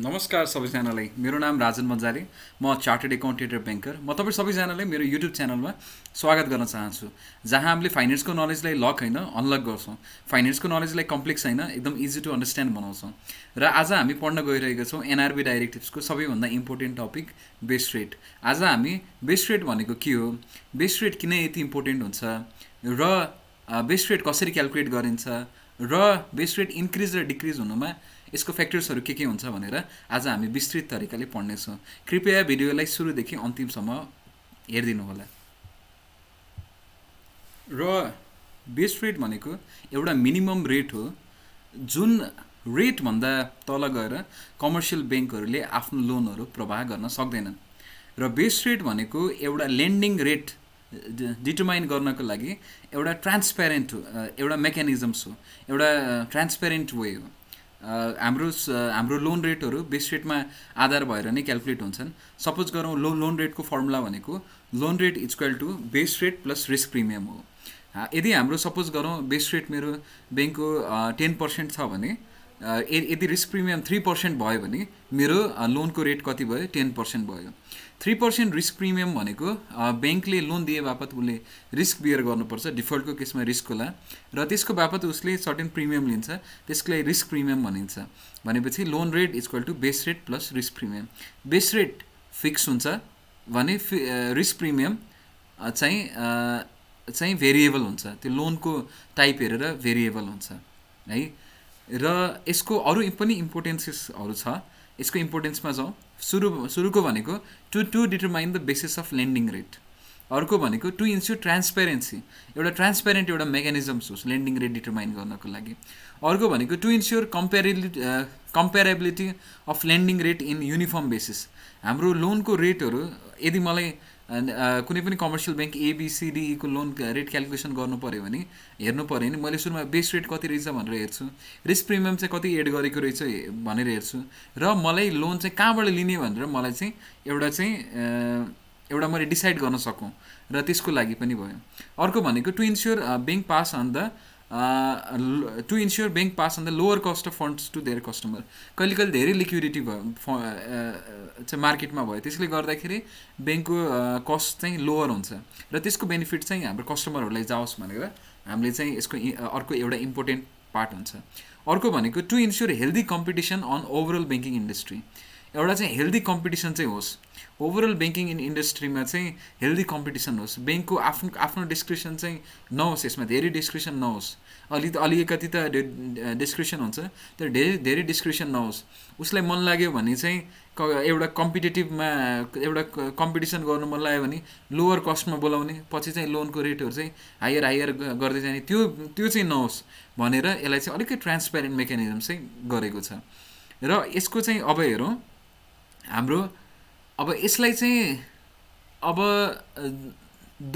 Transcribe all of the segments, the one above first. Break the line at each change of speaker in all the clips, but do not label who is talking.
नमस्कार सबैजनालाई मेरो नाम राजन मजाले म चार्टेड एकाउन्टेन्ट र ब्याङ्कर म तपाईँ सबैजनालाई मेरो युट्युब च्यानलमा स्वागत गर्न चाहन्छु जहाँ हामीले फाइनेन्सको नलेजलाई लक होइन अनलक गर्छौँ फाइनेन्सको नलेजलाई कम्प्लेक्स होइन एकदम इजी टु अन्डरस्ट्यान्ड बनाउँछौँ र आज हामी पढ्न गइरहेका छौँ एनआरबी डाइरेक्टिभ्सको सबैभन्दा इम्पोर्टेन्ट टपिक बेस्ट रेट आज हामी बेस्ट रेट भनेको के हो बेस्ट रेट किन यति इम्पोर्टेन्ट हुन्छ र बेस्ट रेट कसरी क्यालकुलेट गरिन्छ र बेस्ट रेट इन्क्रिज र डिक्रिज हुनुमा यसको फ्याक्टर्सहरू के के हुन्छ भनेर आज हामी विस्तृत तरिकाले पढ्नेछौँ कृपया भिडियोलाई सुरुदेखि अन्तिमसम्म हेरिदिनु होला र बेस रेट भनेको एउटा मिनिमम रेट हो जुन रेटभन्दा तल गएर कमर्सियल ब्याङ्कहरूले आफ्नो लोनहरू प्रवाह गर्न सक्दैनन् र बेस रेट भनेको एउटा लेन्डिङ रेट डिटर्माइन गर्नको लागि एउटा ट्रान्सप्यारेन्ट एउटा मेकानिजम्स हो एउटा ट्रान्सप्यारेन्ट वे हो हाम्रो हाम्रो लोन रेटहरू बेस रेटमा आधार भएर नै क्यालकुलेट हुन्छन् सपोज गरौँ लो लोन रेटको फर्मुला भनेको loan rate equal to base rate plus risk premium हो यदि हाम्रो सपोज गरौँ बेस रेट मेरो ब्याङ्कको टेन पर्सेन्ट छ भने यदि रिस्क प्रिमियम थ्री पर्सेन्ट भयो भने मेरो लोनको रेट कति भयो टेन पर्सेन्ट भयो थ्री पर्सेन्ट रिस्क प्रिमियम भनेको ब्याङ्कले लोन दिए बापत उसले रिस्क बियर गर्नुपर्छ डिफल्टको केसमा रिस्क होला र त्यसको बापत उसले सर्टेन प्रिमियम लिन्छ त्यसलाई रिस्क प्रिमियम भनिन्छ भनेपछि loan rate equal to base rate plus risk premium base rate fix हुन्छ भने फि रिस्क प्रिमियम चाहिँ चाहिँ भेरिएबल हुन्छ त्यो लोनको टाइप हेरेर भेरिएबल हुन्छ है र यसको अरू पनि इम्पोर्टेन्सेसहरू छ यसको इम्पोर्टेन्समा जाउँ सुरु सुरुको भनेको to to determine the basis of lending rate अर्को भनेको टु इन्स्यु ट्रान्सपेरेन्सी एउटा ट्रान्सपेरेन्ट एउटा मेकानिजम्स होस् लेन्डिङ रेट डिटरमाइन गर्नको लागि अर्को भनेको टु इन्स्योर कम्पेरिलि comparability of lending rate in uniform basis हाम्रो लोनको रेटहरू यदि मलाई अनि uh, कुनै पनि कमर्सियल ब्याङ्क एबिसिडीको लोन रेट क्यालकुलेसन गर्नु पऱ्यो भने हेर्नु पऱ्यो भने मैले सुरुमा बेस रेट कति रहेछ भनेर हेर्छु रिस्क प्रिमियम चाहिँ कति एड गरेको रहेछ भनेर हेर्छु र मलाई लोन चाहिँ कहाँबाट लिने भनेर मलाई चाहिँ एउटा चाहिँ एउटा मैले डिसाइड गर्न सकौँ र त्यसको लागि पनि भयो अर्को भनेको to ensure bank pass on the to ensure bank pass on the lower cost of funds to their customer कहिले कहिले धेरै लिक्विडिटी भयो चाहिँ मार्केटमा भयो त्यसले गर्दाखेरि ब्याङ्कको कस्ट चाहिँ लोवर हुन्छ र त्यसको बेनिफिट चाहिँ हाम्रो कस्टमरहरूलाई जाओस् भनेर हामीले चाहिँ यसको अर्को एउटा इम्पोर्टेन्ट पार्ट हुन्छ अर्को भनेको to ensure healthy competition on overall banking industry एउटा चाहिँ हेल्दी कम्पिटिसन चाहिँ होस् ओभरअल ब्याङ्किङ इन इन्डस्ट्रीमा चाहिँ हेल्दी कम्पिटिसन होस् ब्याङ्कको आफ्नो आफ्नो डिस्क्रिप्सन चाहिँ नहोस् यसमा धेरै डिस्क्रिप्सन नहोस् अलि त अलिकति त डिस्क्रिप्सन हुन्छ तर धेरै धेरै डिस्क्रिप्सन नहोस् उसलाई मन लाग्यो भने चाहिँ एउटा कम्पिटेटिभमा एउटा कम्पिटिसन गर्नु मन लाग्यो भने लोवर कस्टमा बोलाउने पछि चाहिँ लोनको रेटहरू चाहिँ हायर हायर गर्दै जाने त्यो त्यो चाहिँ नहोस् भनेर यसलाई चाहिँ अलिकति ट्रान्सप्यारेन्ट मेकानिजम चाहिँ गरेको छ र यसको चाहिँ अब हेरौँ हाम्रो अब यसलाई चाहिँ अब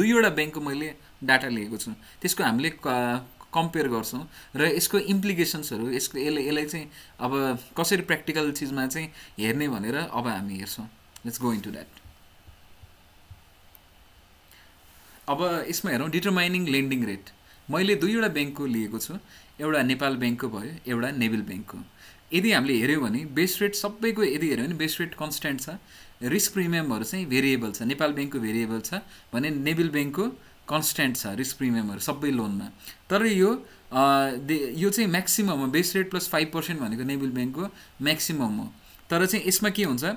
दुईवटा ब्याङ्कको मैले डाटा लिएको छु त्यसको हामीले कम्पेयर गर्छौँ र यसको इम्प्लिकेसन्सहरू यसको यसले यसलाई चाहिँ अब कसरी प्र्याक्टिकल चिजमा चाहिँ हेर्ने भनेर अब हामी हेर्छौँ let's go into that अब यसमा हेरौँ डिटर्माइनिङ लेन्डिङ रेट मैले दुईवटा ब्याङ्कको लिएको छु एउटा नेपाल ब्याङ्कको भयो एउटा नेभिल ब्याङ्कको यदि हामीले हेऱ्यौँ भने बेस रेट सबैको यदि हेऱ्यौँ भने बेस रेट कन्सटेन्ट छ रिस्क प्रिमियमहरू चाहिँ भेरिएबल छ नेपाल ब्याङ्कको भेरिएबल छ भने नेभिल ब्याङ्कको कन्सटेन्ट छ रिस्क प्रिमियमहरू सबै लोनमा तर यो यो चाहिँ म्याक्सिमम हो base rate plus five percent भनेको नेभिल ब्याङ्कको म्याक्सिमम हो तर चाहिँ यसमा के हुन्छ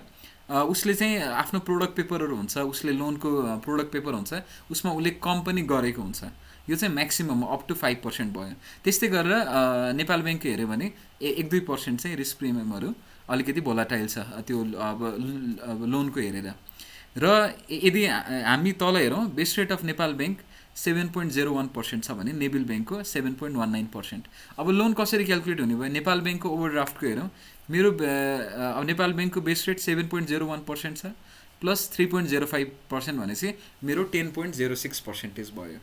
उसले चाहिँ आफ्नो प्रोडक्ट पेपरहरू हुन्छ उसले लोनको प्रोडक्ट पेपर हुन्छ उसमा उसले कम पनि गरेको हुन्छ यो चाहिँ maximum up to five percent भयो त्यस्तै गरेर नेपाल ब्याङ्कको हेऱ्यो भने ए एक दुई पर्सेन्ट चाहिँ रिस्क प्रिमियमहरू अलिकति भोलाटाइल छ त्यो अब लोनको हेरेर र यदि हामी तल हेरौँ base rate of Nepal bank seven point zero one percent छ भने नेबिल ब्याङ्कको seven point one nine percent अब लोन कसरी क्यालकुलेट हुने भयो नेपाल ब्याङ्कको ओभरड्राफ्टको हेरौँ मेरो अब नेपाल ब्याङ्कको base rate seven point zero one percent छ plus three point zero five percent भनेपछि मेरो ten point zero six percentage भयो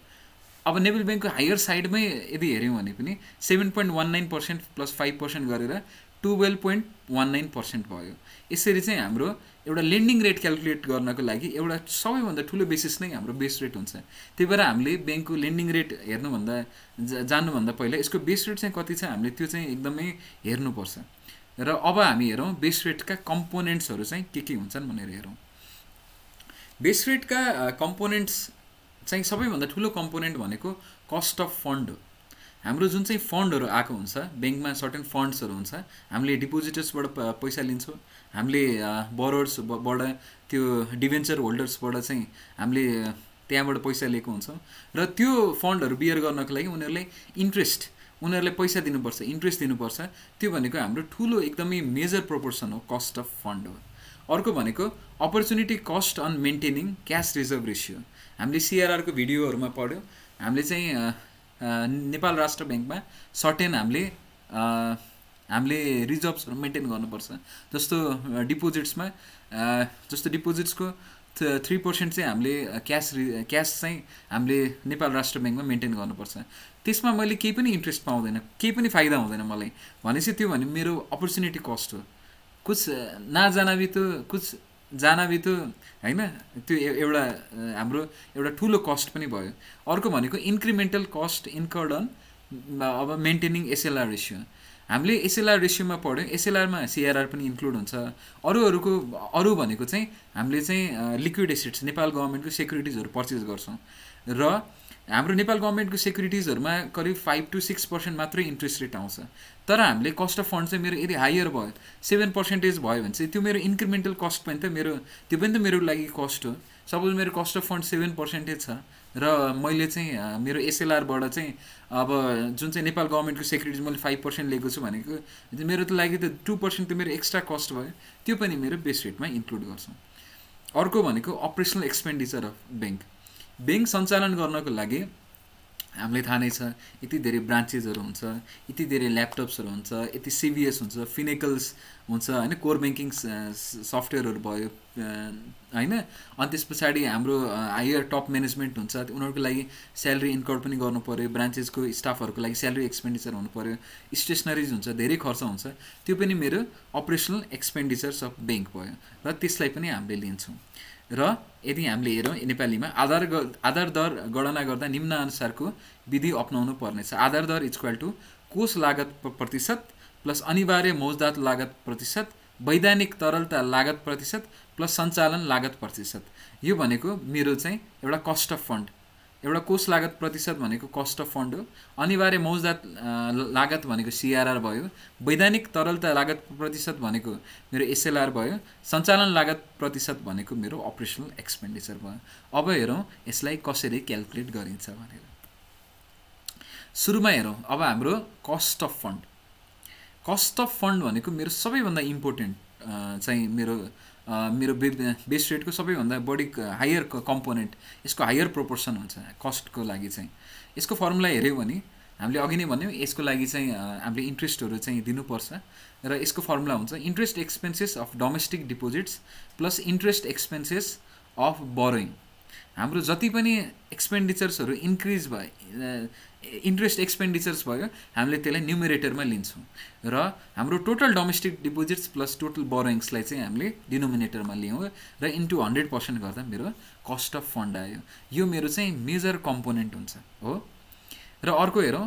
अब नेपाल ब्याङ्कको हायर साइडमै यदि हेऱ्यौँ भने पनि seven point one nine percent plus five percent गरेर twelve point one nine percent भयो यसरी चाहिँ हाम्रो एउटा लेन्डिङ रेट क्यालकुलेट गर्नको लागि एउटा सबैभन्दा ठुलो बेसिस नै हाम्रो बेस रेट हुन्छ त्यही भएर हामीले ब्याङ्कको लेन्डिङ रेट हेर्नुभन्दा जा जानुभन्दा पहिला यसको बेस रेट चाहिँ कति छ हामीले त्यो चाहिँ एकदमै हेर्नुपर्छ र अब हामी हेरौँ बेस रेटका कम्पोनेन्ट्सहरू चाहिँ के के हुन्छन् भनेर हेरौँ बेस रेटका कम्पोनेन्ट्स चाहिँ सबैभन्दा ठुलो कम्पोनेन्ट भनेको कस्ट अफ फन्ड हो हाम्रो जुन चाहिँ फन्डहरू आएको हुन्छ ब्याङ्कमा सर्टेन फन्ड्सहरू हुन्छ हामीले डिपोजिटर्सबाट पैसा लिन्छौँ हामीले बरोर्सबाट त्यो डिभेन्चर होल्डर्सबाट चाहिँ हामीले त्यहाँबाट पैसा लिएको हुन्छौँ र त्यो फन्डहरू बियर गर्नको लागि उनीहरूले इन्ट्रेस्ट उनीहरूलाई पैसा दिनुपर्छ इन्ट्रेस्ट दिनुपर्छ त्यो भनेको हाम्रो ठुलो एकदमै मेजर प्रोपोर्सन हो कस्ट अफ फन्ड हो अर्को भनेको opportunity cost on maintaining cash reserve ratio हामीले सिआरआरको भिडियोहरूमा पढ्यौँ हामीले चाहिँ नेपाल राष्ट्र ब्याङ्कमा सर्टेन हामीले हामीले रिजर्भ्सहरू मेन्टेन गर्नुपर्छ जस्तो डिपोजिट्समा जस्तो डिपोजिट्सको थ्री पर्सेन्ट चाहिँ हामीले क्यास रि क्यास चाहिँ हामीले नेपाल राष्ट्र ब्याङ्कमा मेन्टेन गर्नुपर्छ त्यसमा मैले केही पनि इन्ट्रेस्ट पाउँदैन केही पनि फाइदा हुँदैन मलाई भनेपछि त्यो भने मेरो अपर्च्युनिटी कस्ट हो कुछ नजानाबी त कुछ त होइन त्यो एउटा हाम्रो एउटा ठुलो कस्ट पनि भयो अर्को भनेको इन्क्रिमेन्टल कस्ट इन्कर्ड अन अब मेन्टेनिङ एसएलआर रेसियो हामीले एसएलआर रेसियोमा पढ्यौँ एसएलआरमा सिआरआर पनि इन्क्लुड हुन्छ अरूहरूको अरू भनेको चाहिँ हामीले चाहिँ लिक्विड एसिड्स नेपाल गभर्मेन्टको सेक्युरिटिजहरू पर्चेस गर्छौँ र हाम्रो नेपाल गभर्मेन्टको सेक्युरिटिजहरूमा करिब फाइभ टु सिक्स पर्सेन्ट मात्रै इन्ट्रेस्ट रेट आउँछ तर हामीले कस्ट अफ फन्ड चाहिँ मेरो यदि हायर भयो सेभेन पर्सेन्टेज भयो भने चाहिँ त्यो मेरो इन्क्रिमेन्टल कस्ट पनि त मेरो त्यो पनि त मेरो लागि कस्ट हो सपोज मेरो cost of fund seven percentage छ र मैले चाहिँ मेरो एसएलआरबाट चाहिँ अब जुन चाहिँ नेपाल गभर्मेन्टको सेक्युरिटिज मैले फाइभ पर्सेन्ट लिएको छु भनेको मेरो त लागि त टू पर्सेन्ट त मेरो एक्स्ट्रा कस्ट भयो त्यो पनि मेरो बेस रेटमा इन्क्लुड गर्छौँ अर्को भनेको operational expenditure of bank bank सञ्चालन गर्नको लागि हामीलाई थाहा नै छ यति धेरै ब्रान्चेसहरू हुन्छ यति धेरै ल्यापटप्सहरू हुन्छ यति सिभिएस हुन्छ फिनेकल्स हुन्छ होइन कोर ब्याङ्किङ सफ्टवेयरहरू भयो होइन अनि त्यस पछाडि हाम्रो हायर टप म्यानेजमेन्ट हुन्छ उनीहरूको लागि स्यालेरी इन्कर्ड पनि गर्नु पऱ्यो ब्रान्चेसको स्टाफहरूको लागि स्यालेरी एक्सपेन्डिचर हुनु पऱ्यो स्टेसनरिज हुन्छ धेरै खर्च हुन्छ त्यो पनि मेरो अपरेसनल एक्सपेन्डिचर्स अफ ब्याङ्क भयो र त्यसलाई पनि हामीले लिन्छौँ र यदि हामीले हेरौँ नेपालीमा आधार आधार दर गणना गर्दा निम्नअनुसारको विधि अप्नाउनु पर्नेछ आधार दर इक्वल टु कोष लागत प्रतिशत प्लस अनिवार्य मौजदात लागत प्रतिशत वैधानिक तरलता लागत प्रतिशत प्लस सञ्चालन लागत प्रतिशत यो भनेको मेरो चाहिँ एउटा कस्ट अफ फन्ड एउटा कोष लागत प्रतिशत भनेको कस्ट अफ फन्ड हो अनिवार्य मौजदात लागत भनेको सिआरआर भयो वैधानिक तरलता लागत प्रतिशत भनेको मेरो एसएलआर भयो सञ्चालन लागत प्रतिशत भनेको मेरो अपरेसनल एक्सपेन्डिचर भयो अब हेरौँ यसलाई कसरी क्यालकुलेट गरिन्छ भनेर सुरुमा हेरौँ अब हाम्रो cost of fund cost of fund भनेको मेरो सबैभन्दा इम्पोर्टेन्ट चाहिँ मेरो मेरो बे बेस रेटको सबैभन्दा बढी हायर कम्पोनेन्ट यसको हायर प्रोपोर्सन हुन्छ कस्टको लागि चाहिँ यसको फर्मुला हेऱ्यौँ भने हामीले अघि नै भन्यौँ यसको लागि चाहिँ हामीले इन्ट्रेस्टहरू चाहिँ दिनुपर्छ र यसको फर्मुला हुन्छ interest expenses of domestic deposits plus interest expenses of borrowing हाम्रो जति पनि एक्सपेन्डिचर्सहरू इन्क्रिज भयो इन्ट्रेस्ट एक्सपेन्डिचर्स भयो हामीले त्यसलाई न्युमिरेटरमा लिन्छौँ र हाम्रो total domestic deposits plus total बोरोइङ्सलाई चाहिँ हामीले डिनोमिनेटरमा लियौँ र इन्टु हन्ड्रेड पर्सेन्ट गर्दा मेरो कस्ट अफ फन्ड आयो यो मेरो चाहिँ मेजर कम्पोनेन्ट हुन्छ हो र अर्को हेरौँ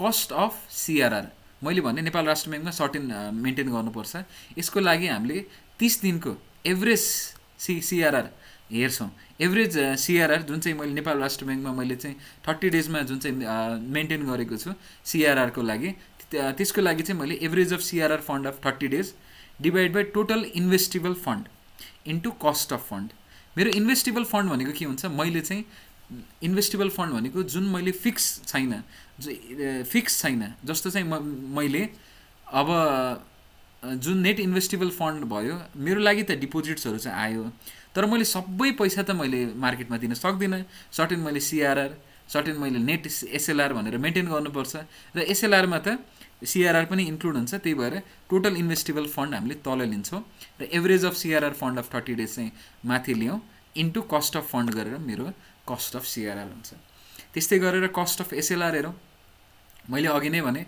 कस्ट अफ सिआरआर मैले भने नेपाल राष्ट्र ब्याङ्कमा सर्टेन मेन्टेन गर्नुपर्छ यसको लागि हामीले तिस दिनको एभरेज सि सिआरआर हेर्छौँ एभरेज सिआरआर जुन चाहिँ मैले नेपाल राष्ट्र ब्याङ्कमा मैले चाहिँ थर्टी डेजमा जुन चाहिँ मेन्टेन गरेको छु सिआरआरको लागि त्यसको लागि चाहिँ मैले average of CRR fund of thirty days divide by total investable fund into cost of fund मेरो इन्भेस्टेबल फन्ड भनेको के हुन्छ मैले चाहिँ इन्भेस्टेबल फन्ड भनेको जुन मैले फिक्स छैन फिक्स छैन जस्तो चाहिँ म मैले अब जुन नेट इन्भेस्टेबल फन्ड भयो मेरो लागि त डिपोजिट्सहरू चाहिँ आयो तर मैले सबै पैसा त मैले मार्केटमा दिन सक्दिनँ सर्टेन मैले सिआरआर सर्टेन मैले नेट एसएलआर भनेर मेन्टेन गर्नुपर्छ र एसएलआरमा त सिआरआर पनि इन्क्लुड हुन्छ त्यही भएर टोटल इन्भेस्टेबल फन्ड हामीले तल लिन्छौँ र average of CRR fund of thirty days चाहिँ माथि ल्याउँ इन्टु कस्ट अफ फन्ड गरेर मेरो कस्ट अफ सिआरआर हुन्छ त्यस्तै गरेर कस्ट अफ एसएलआर हेरौँ मैले अघि नै भने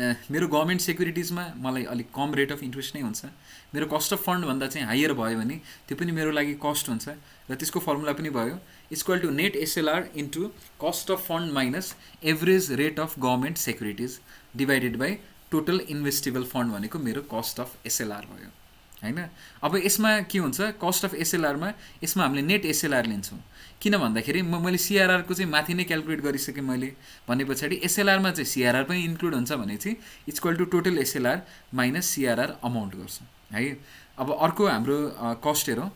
मेरो गभर्मेन्ट सेक्युरिटिजमा मलाई अलिक कम रेट अफ इन्ट्रेस्ट नै हुन्छ मेरो कस्ट अफ फन्डभन्दा चाहिँ हायर भयो भने त्यो पनि मेरो लागि कस्ट हुन्छ र त्यसको फर्मुला पनि भयो equal to net SLR into cost of fund minus average rate of government securities divided by total investable fund भनेको मेरो कस्ट अफ एसएलआर भयो होइन अब यसमा के हुन्छ कस्ट अफ एसएलआरमा यसमा हामीले नेट एसएलआर लिन्छौँ किन भन्दाखेरि म मैले सिआरआरको चाहिँ माथि नै क्यालकुलेट गरिसकेँ मैले भने पछाडि एसएलआरमा चाहिँ सिआरआर पनि इन्क्लुड हुन्छ भने चाहिँ it's equal to total SLR minus CRR amount गर्छ है अब अर्को हाम्रो कस्ट हेरौँ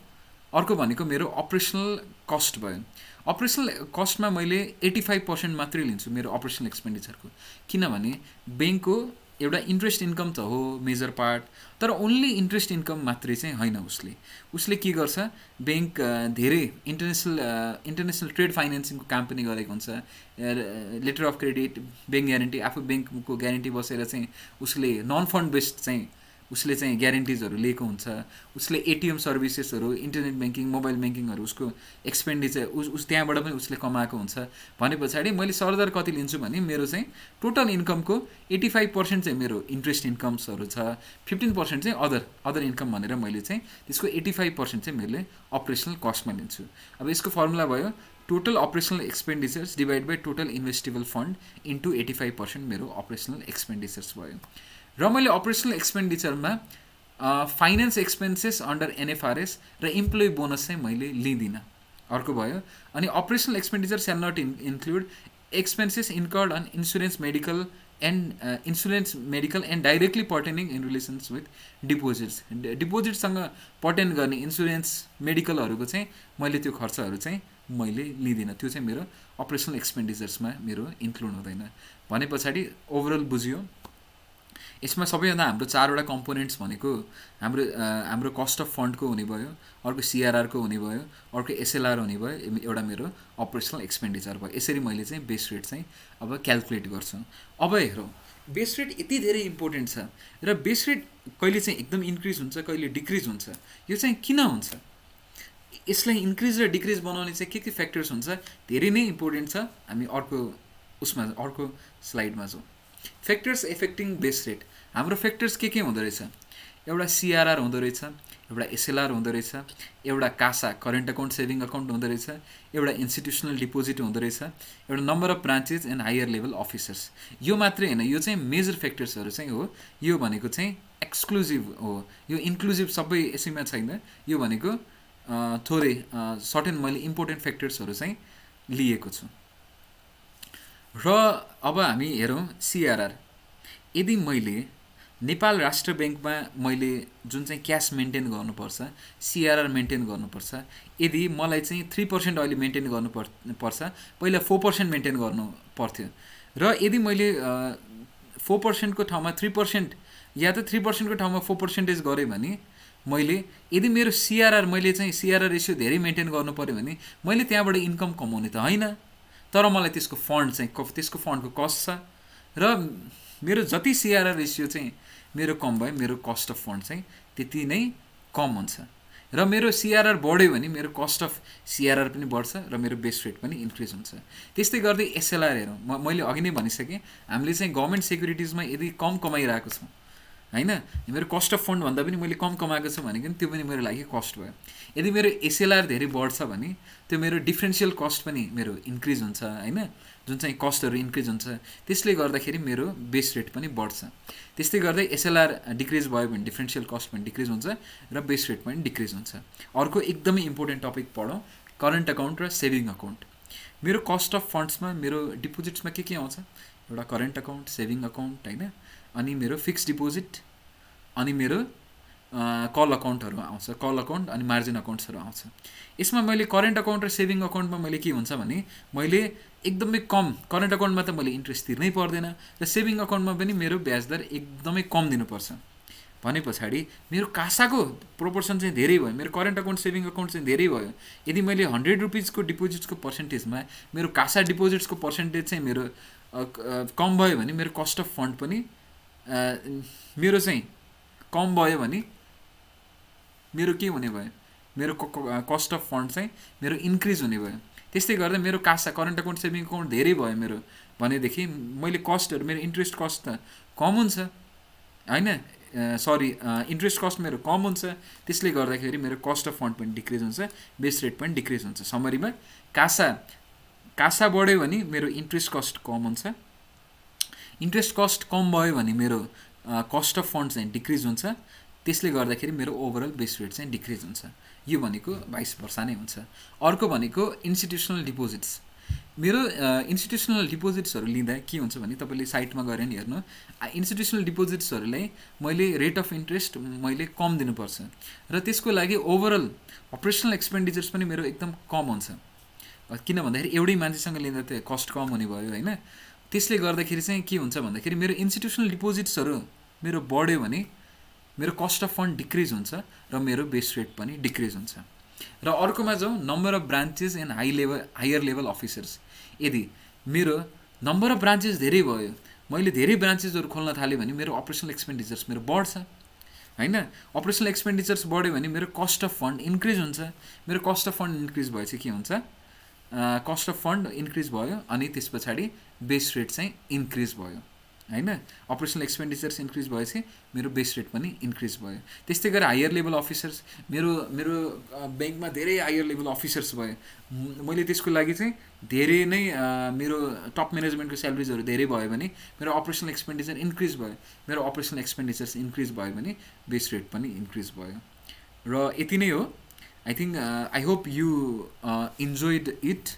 अर्को भनेको मेरो अपरेसनल कस्ट भयो अपरेसनल कस्टमा मैले एट्टी फाइभ पर्सेन्ट मात्रै लिन्छु मेरो अपरेसनल एक्सपेन्डिचरको किनभने ब्याङ्कको एउटा इन्ट्रेस्ट इन्कम त हो मेजर पार्ट तर ओन्ली इन्ट्रेस्ट इन्कम मात्रै चाहिँ होइन उसले उसले के गर्छ ब्याङ्क धेरै इन्टरनेसनल इन्टरनेसनल ट्रेड फाइनेन्सिङको काम पनि गरेको हुन्छ letter of credit bank guarantee आफू ब्याङ्कको ग्यारेन्टी बसेर चाहिँ उसले नन फन्ड बेस्ड चाहिँ उसले चाहिँ ग्यारेन्टिजहरू लिएको हुन्छ उसले एटिएम सर्भिसेसहरू इन्टरनेट ब्याङ्किङ मोबाइल ब्याङ्किङहरू उसको एक्सपेन्डिचर उस उस त्यहाँबाट पनि उसले कमाएको हुन्छ भने पछाडि मैले सरदर कति लिन्छु भने मेरो चाहिँ टोटल इन्कमको एट्टी फाइभ पर्सेन्ट चाहिँ मेरो इन्ट्रेस्ट इन्कम्सहरू छ फिफ्टिन पर्सेन्ट चाहिँ अदर अदर इन्कम भनेर मैले चाहिँ त्यसको एट्टी फाइभ पर्सेन्ट चाहिँ मैले अपरेसनल कस्टमा लिन्छु अब यसको फर्मुला भयो total operational expenditures divide by total investable fund into eighty five percent मेरो अपरेसनल एक्सपेन्डिचर्स भयो र मैले अपरेसनल एक्सपेन्डिचरमा फाइनेन्स एक्सपेन्सेस अन्डर एनएफआरएस र इम्प्लोइ बोनस चाहिँ मैले लिँदिनँ अर्को भयो अनि operational expenditure shall not in include expenses incurred on insurance medical and insurance medical and directly pertaining in relations with deposits डिपोजिटसँग पर्टेन गर्ने इन्सुरेन्स मेडिकलहरूको चाहिँ मैले त्यो खर्चहरू चाहिँ मैले लिँदिनँ त्यो चाहिँ मेरो अपरेसनल एक्सपेन्डिचर्समा मेरो इन्क्लुड हुँदैन भने पछाडि ओभरअल बुझियो यसमा सबैभन्दा हाम्रो चारवटा कम्पोनेन्ट्स भनेको हाम्रो हाम्रो कस्ट अफ फन्डको हुने भयो अर्को सिआरआरको हुने भयो अर्को एसएलआर हुने भयो एउटा मेरो अपरेसनल एक्सपेन्डिचर भयो यसरी मैले चाहिँ बेस रेट चाहिँ अब क्यालकुलेट गर्छु अब हेरौँ बेस रेट यति धेरै इम्पोर्टेन्ट छ र बेस रेट कहिले चाहिँ एकदम इन्क्रिज हुन्छ कहिले डिक्रिज हुन्छ यो चाहिँ किन हुन्छ यसलाई इन्क्रिज र डिक्रिज बनाउने चाहिँ के के फ्याक्टर्स हुन्छ धेरै नै इम्पोर्टेन्ट छ हामी अर्को उसमा अर्को स्लाइडमा जाउँ फ्याक्टर्स एफेक्टिङ बेस रेट हाम्रो फ्याक्टर्स के के हुँदो रहेछ एउटा सिआरआर हुँदो रहेछ एउटा एसएलआर हुँदो रहेछ एउटा कासा करेन्ट अकाउन्ट सेभिङ अकाउन्ट हुँदो रहेछ एउटा इन्स्टिट्युसनल डिपोजिट हुँदो रहेछ एउटा number of branches and higher level officers यो मात्रै होइन यो चाहिँ मेजर फ्याक्टर्सहरू चाहिँ हो यो भनेको चाहिँ एक्सक्लुजिभ हो यो इन्क्लुजिभ सबै यसैमा छैन यो भनेको थोरै सर्टेन मैले इम्पोर्टेन्ट फ्याक्टर्सहरू चाहिँ लिएको छु र अब हामी हेरौँ सिआरआर यदि मैले नेपाल राष्ट्र ब्याङ्कमा मैले जुन चाहिँ क्यास मेन्टेन गर्नुपर्छ सिआरआर मेन्टेन गर्नुपर्छ यदि मलाई चाहिँ थ्री पर्सेन्ट अहिले मेन्टेन गर्नु पर् पर्छ पहिला फोर पर्सेन्ट मेन्टेन गर्नु पर्थ्यो र यदि मैले फोर पर्सेन्टको ठाउँमा थ्री पर्सेन्ट या त थ्री पर्सेन्टको ठाउँमा फोर पर्सेन्टेज गरेँ भने मैले यदि मेरो सिआरआर मैले चाहिँ सिआरआर रेसियो धेरै मेन्टेन गर्नु पऱ्यो भने मैले त्यहाँबाट इन्कम कमाउने त होइन तर मलाई त्यसको फन्ड चाहिँ त्यसको फन्डको कस्ट छ र मेरो जति सिआरआर रेसियो चाहिँ मेरो कम भयो मेरो कस्ट अफ फन्ड चाहिँ त्यति नै कम हुन्छ र मेरो सिआरआर बढ्यो भने मेरो कस्ट अफ सिआरआर पनि बढ्छ र मेरो बेस रेट पनि इन्क्रिज हुन्छ त्यस्तै गर्दै एसएलआर हेरौँ मैले अघि नै भनिसकेँ हामीले चाहिँ गभर्मेन्ट सेक्युरिटिजमा यदि कम कमाइरहेको छौँ होइन मेरो कस्ट अफ फन्ड भन्दा पनि मैले कम कमाएको छु भनेको त्यो पनि मेरो लागि कस्ट भयो यदि मेरो एसएलआर धेरै बढ्छ भने त्यो मेरो डिफ्रेन्सियल कस्ट पनि मेरो इन्क्रिज हुन्छ होइन जुन चाहिँ कस्टहरू इन्क्रिज हुन्छ त्यसले गर्दाखेरि मेरो बेस रेट पनि बढ्छ त्यस्तै गर्दै एसएलआर डिक्रिज भयो भने डिफ्रेन्सियल कस्ट पनि डिक्रिज हुन्छ र बेस रेट पनि डिक्रिज हुन्छ अर्को एकदमै इम्पोर्टेन्ट टपिक पढौँ करेन्ट अकाउन्ट र सेभिङ अकाउन्ट मेरो कस्ट अफ फन्ड्समा मेरो डिपोजिट्समा के के आउँछ एउटा करेन्ट अकाउन्ट सेभिङ अकाउन्ट होइन अनि मेरो फिक्स डिपोजिट अनि मेरो कल अकाउन्टहरू आउँछ कल अकाउन्ट अनि मार्जिन अकाउन्ट्सहरू आउँछ यसमा मैले करेन्ट अकाउन्ट र सेभिङ अकाउन्टमा मैले के हुन्छ भने मैले एकदमै कम करेन्ट अकाउन्टमा त मैले इन्ट्रेस्ट तिर्नै पर्दैन र सेभिङ अकाउन्टमा पनि मेरो ब्याज दर एकदमै कम दिनुपर्छ भने पछाडि मेरो कासाको प्रोपोर्सन चाहिँ धेरै भयो मेरो करेन्ट अकाउन्ट सेभिङ अकाउन्ट चाहिँ धेरै भयो यदि मैले हन्ड्रेड रुपिजको डिपोजिट्सको पर्सेन्टेजमा मेरो कासा डिपोजिट्सको पर्सेन्टेज चाहिँ मेरो कम भयो भने मेरो कस्ट अफ फन्ड पनि मेरो चाहिँ कम भयो भने मेरो के हुने भयो मेरो कस्ट अफ फन्ड चाहिँ मेरो इन्क्रिज हुने भयो त्यस्तै गर्दा मेरो कासा करेन्ट अकाउन्ट सेभिङ अकाउन्ट धेरै भयो मेरो भनेदेखि मैले कस्टहरू मेरो इन्ट्रेस्ट कस्ट त कम हुन्छ होइन सरी इन्ट्रेस्ट कस्ट मेरो कम हुन्छ त्यसले गर्दाखेरि मेरो कस्ट अफ फन्ड पनि डिक्रिज हुन्छ बेस रेट पनि डिक्रिज हुन्छ समरीमा कासा कासा बढ्यो भने मेरो इन्ट्रेस्ट कस्ट कम हुन्छ इन्ट्रेस्ट कस्ट कम भयो भने मेरो कस्ट अफ फन्ड चाहिँ डिक्रिज हुन्छ त्यसले गर्दाखेरि मेरो ओभरअल बेस रेट चाहिँ डिक्रिज हुन्छ यो भनेको बाइस वर्ष नै हुन्छ अर्को भनेको इन्स्टिट्युसनल डिपोजिट्स मेरो इन्स्टिट्युसनल डिपोजिट्सहरू लिँदा के हुन्छ भने तपाईँले साइटमा गएर नि हेर्नु इन्स्टिट्युसनल डिपोजिट्सहरूलाई मैले रेट अफ इन्ट्रेस्ट मैले कम दिनुपर्छ र त्यसको लागि ओभरअल अपरेसनल एक्सपेन्डिचर्स पनि मेरो एकदम कम हुन्छ किन भन्दाखेरि एउटै मान्छेसँग लिँदा त कस्ट कम हुने भयो होइन त्यसले गर्दाखेरि चाहिँ के हुन्छ भन्दाखेरि मेरो इन्स्टिट्युसनल डिपोजिट्सहरू मेरो बढ्यो भने मेरो कस्ट अफ फन्ड डिक्रिज हुन्छ र मेरो बेस रेट पनि डिक्रिज हुन्छ र अर्कोमा जाउँ number of branches and high level higher level officers यदि मेरो नम्बर अफ ब्रान्चेस धेरै भयो मैले धेरै ब्रान्चेसहरू खोल्न थालेँ भने मेरो अपरेसनल एक्सपेन्डिचर्स मेरो बढ्छ होइन अपरेसनल एक्सपेन्डिचर्स बढ्यो भने मेरो कस्ट अफ फन्ड इन्क्रिज हुन्छ मेरो कस्ट अफ फन्ड इन्क्रिज भएपछि के हुन्छ कस्ट अफ फन्ड इन्क्रिज भयो अनि त्यस पछाडि बेस रेट चाहिँ इन्क्रिज भयो होइन अपरेसनल एक्सपेन्डिचर्स इन्क्रिज भएपछि मेरो बेस रेट पनि इन्क्रिज भयो त्यस्तै गरेर हायर लेभल अफिसर्स मेरो मेरो ब्याङ्कमा धेरै हायर लेभल अफिसर्स भयो मैले त्यसको लागि चाहिँ धेरै नै मेरो टप म्यानेजमेन्टको स्यालेरिजहरू धेरै भयो भने मेरो अपरेसनल एक्सपेन्डिचर इन्क्रिज भयो मेरो अपरेसनल एक्सपेन्डिचर्स इन्क्रिज भयो भने बेस रेट पनि इन्क्रिज भयो र यति नै हो I think I hope you enjoyed it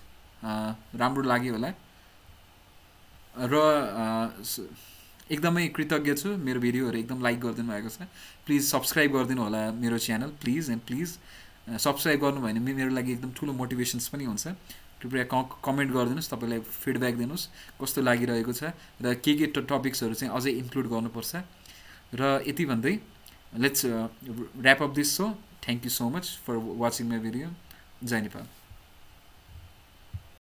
राम्रो लाग्यो होला र uh, एकदमै कृतज्ञ छु मेरो भिडियोहरू एकदम लाइक गरिदिनु भएको छ प्लिज सब्सक्राइब गरिदिनु होला मेरो channel please and please uh, subscribe गर्नुभयो भने मेरो लागि एकदम ठुलो मोटिभेसन्स पनि हुन्छ कृपया क कमेन्ट गरिदिनुहोस् तपाईँलाई फिडब्याक दिनुहोस् कस्तो लागिरहेको छ र के के टपिक्सहरू चाहिँ अझै इन्क्लुड गर्नुपर्छ र यति भन्दै let's wrap up this so Thank you so much for watching my video. Jai Nepal.